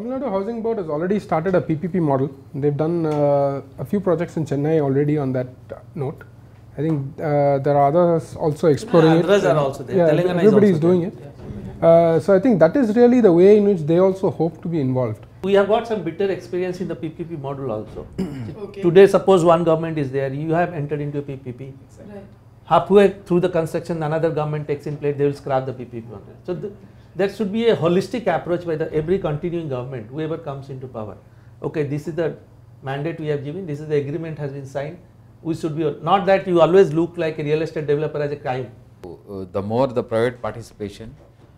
Tamil Nadu Housing Board has already started a PPP model. They've done uh, a few projects in Chennai already on that note. I think uh, there are others also exploring yeah, others it. Others are also there. Yeah, Telangana everybody is, is doing there. it. Yeah. Uh, so I think that is really the way in which they also hope to be involved. We have got some bitter experience in the PPP model also. okay. Today, suppose one government is there, you have entered into a PPP. Right. Halfway through the construction, another government takes in place, they will scrap the PPP. Model. So the, there should be a holistic approach by the every continuing government, whoever comes into power. Okay, this is the mandate we have given, this is the agreement has been signed. We should be, not that you always look like a real estate developer as a crime. Uh, the more the private participation,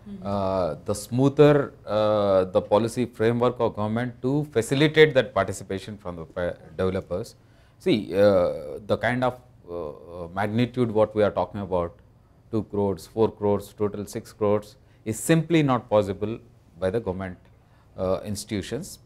mm-hmm. uh, the smoother uh, the policy framework of government to facilitate that participation from the developers. See, uh, the kind of uh, uh, magnitude what we are talking about, 2 crores, 4 crores, total 6 crores, is simply not possible by the government uh, institutions.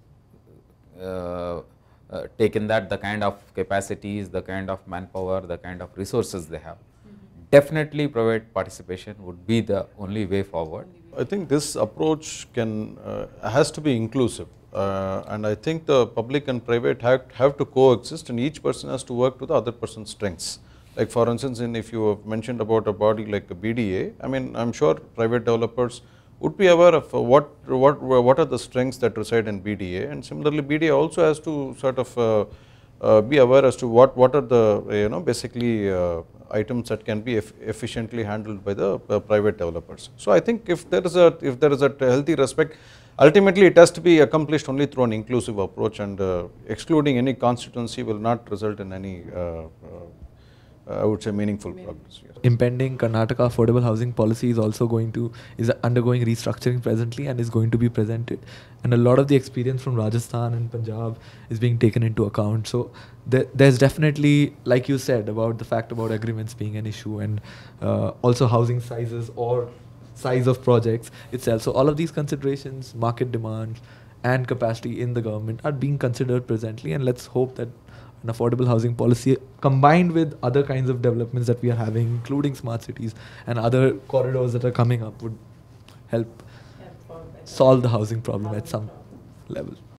Uh, uh, taken that the kind of capacities, the kind of manpower, the kind of resources they have. Mm -hmm. Definitely private participation would be the only way forward. I think this approach can uh, has to be inclusive uh, and I think the public and private have, have to coexist and each person has to work to the other person's strengths. Like for instance, in if you have mentioned about a body like a BDA, I mean, I'm sure private developers would be aware of what what what are the strengths that reside in BDA, and similarly, BDA also has to sort of uh, uh, be aware as to what what are the you know basically uh, items that can be efficiently handled by the uh, private developers. So I think if there is a if there is a healthy respect, ultimately it has to be accomplished only through an inclusive approach, and uh, excluding any constituency will not result in any uh, uh, I would say meaningful Maybe. progress. Yes. Impending Karnataka affordable housing policy is also going to is undergoing restructuring presently and is going to be presented, and a lot of the experience from Rajasthan and Punjab is being taken into account. So there, there's definitely, like you said, about the fact about agreements being an issue and uh, also housing sizes or size of projects itself. So all of these considerations, market demand, and capacity in the government are being considered presently, and let's hope that an affordable housing policy combined with other kinds of developments that we are having, including smart cities and other corridors that are coming up, would help solve the housing problem at some level.